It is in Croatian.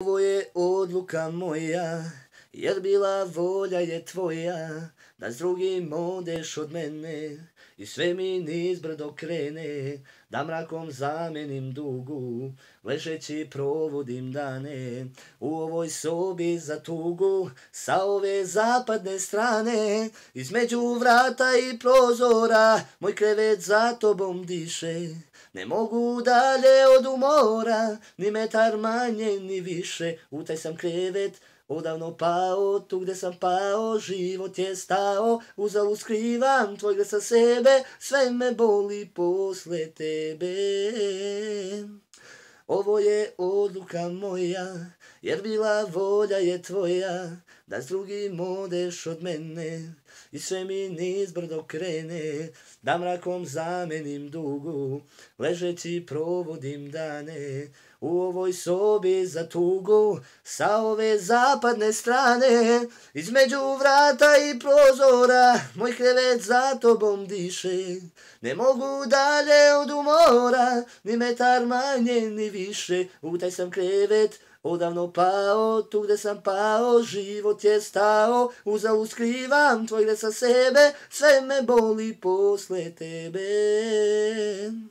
Ovo je odluka moja, jer bila volja je tvoja, da s drugim odeš od mene i sve mi nizbrdo krene, da mrakom zamenim dugu, ležeći provodim dane, u ovoj sobi za tugu, sa ove zapadne strane, između vrata i prozora, moj krevet za tobom diše, ne mogu dalje od umora, ni metar manje ni više, u taj sam krevet odavno pao, tu gde sam pao, život je stao, uzalu skrivam tvoj gled sa sebe, sve me boli posle tebe. Ovo je odluka moja, jer bila volja je tvoja, da s drugim odeš od mene i sve mi nizbrdo krene, da mrakom zamenim dugu, ležeći provodim dane, u ovoj sobi za tugu sa ove zapadne strane između vrata i prozora moj krevet za tobom diše ne mogu dalje od umora ni metar manje ni više u taj sam krevet Odavno pao, tu gde sam pao, život je stao, uzauskrivam tvoj da sa sebe, sve me boli posle tebe.